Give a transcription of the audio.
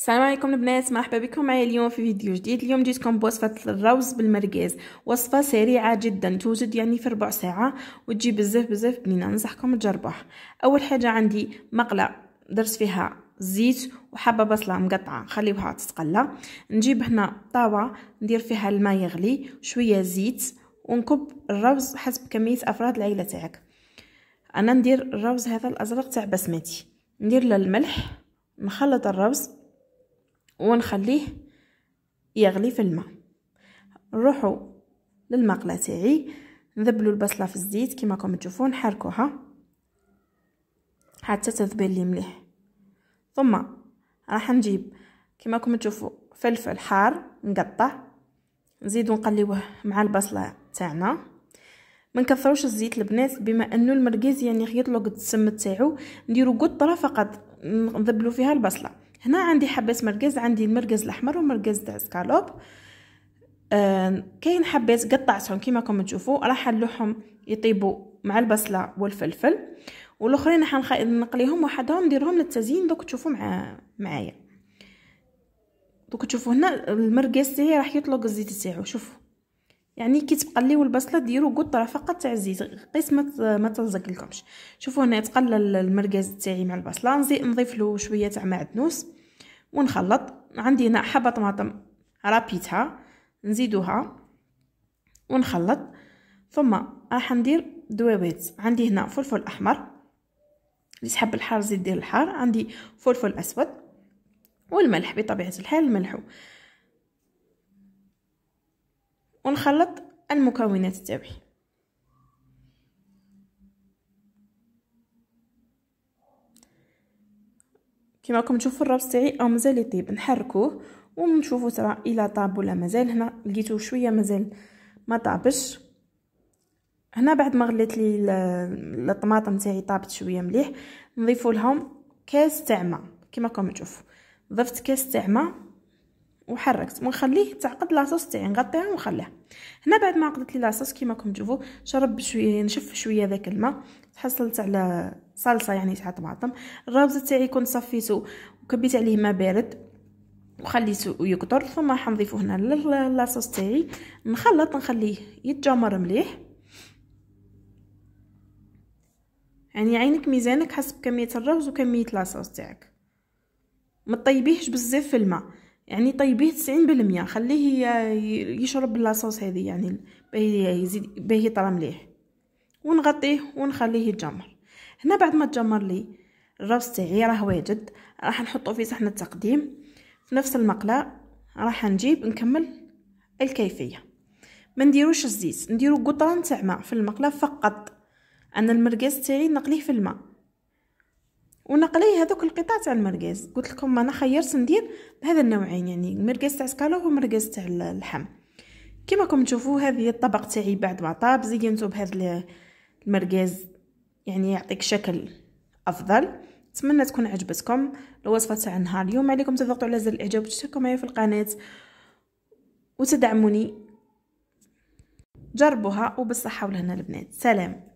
السلام عليكم البنات مرحبا بكم معايا اليوم في فيديو جديد اليوم جيتكم بوصفه الروز بالمرقاز وصفه سريعه جدا توجد يعني في ربع ساعه وتجي بزاف بزاف بنينه ننصحكم تجربوها اول حاجه عندي مقله درت فيها الزيت وحبه بصله مقطعه خليوها تتقلى نجيب هنا طاوه ندير فيها الماء يغلي شويه زيت ونكب الروز حسب كميه افراد العيله تاعك انا ندير الروز هذا الازرق تاع بسمتي ندير له الملح نخلط الروز ونخليه يغلي في الماء نروحوا للمقله تاعي نذبلوا البصله في الزيت كما راكم تشوفوا نحركوها حتى تذبل لي مليح ثم راح نجيب كما راكم تشوفوا فلفل حار نقطع نزيدو نقليوه مع البصله تاعنا ما نكثروش الزيت البنات بما انه المرقيز يعني قد السم تاعو نديرو قطره فقط نذبلو فيها البصله هنا عندي حبات مركز عندي المركز الاحمر ومركز تاع سكالوب آه، كاين حبات قطعتهم كيما راكم تشوفوا راح نلوحهم يطيبوا مع البصله والفلفل والاخرين راح نقليهم وحدهم نديرهم للتزيين دوك تشوفوا مع معايا دوك تشوفوا هنا المرقس تاعي راح يطلق الزيت تاعو شوفوا يعني كي تقليو البصله ديروا قطره فقط تاع الزيت قيس ما ما تلزق لكمش شوفوا هنا تقلى المرقس تاعي مع البصله نزيد نضيف له شويه تاع معدنوس ونخلط عندي هنا حبة طماطم رابيتها نزيدوها ونخلط ثم راح ندير دويبات عندي هنا فلفل احمر اللي تحب الحار زيد دير الحار عندي فلفل اسود والملح بطبيعه الحال الملح ونخلط المكونات تاعي كما راكم تشوفوا الربص تاعي او مازال يطيب نحركوه ونشوفوا ترى الى طاب ولا مازال هنا لقيتو شويه مازال ما طابش هنا بعد ما غليت لي الطماطم تاعي طابت شويه مليح نضيفوا لهم كاس تاع ماء كما راكم تشوفوا ضفت كاس تاع ماء وحركت ونخليه تعقد لاصوص تاعي نغطيها ونخليها هنا بعد ما عقدت لي لاصوص كيما راكم تشوفوا شرب شويه نشف شويه ذاك الماء تحصلت على صلصه يعني تاع طماطم الروز تاعي كنت صفيته وكبيت عليه ماء بارد وخليته يقطر ثم حنضيفو هنا لاصوص تاعي نخلط نخليه يتجمر مليح يعني عينك ميزانك حسب كميه الرز وكميه لاصوص تاعك ما تطيبيهش بزاف في الماء يعني طيبيه تسعين بالمية خليه يشرب لاصوص هذه يعني باه يزيد باه يطرى مليح ونغطيه ونخليه يتجمر هنا بعد ما تجمر لي الرز تاعي راه واجد راح نحطو في صحن التقديم في نفس المقله راح نجيب نكمل الكيفيه ما نديروش الزيت نديرو قطرة تاع ماء في المقله فقط انا المرقاس تاعي نقليه في الماء ونقلي هذوك القطع تاع المرقاز قلت لكم انا خيرت ندير بهذا النوعين يعني مرقاز تاع سكالوب ومرقاز تاع اللحم كما راكم تشوفوا هذه الطبق تاعي بعد ما طاب زينته بهذا المرقاز يعني يعطيك شكل افضل نتمنى تكون عجبتكم الوصفه تاع النهار اليوم عليكم تضغطوا على زر الاعجاب وتشتركوا معايا في القناه وتدعموني جربوها وبالصحه ولهنا البنات سلام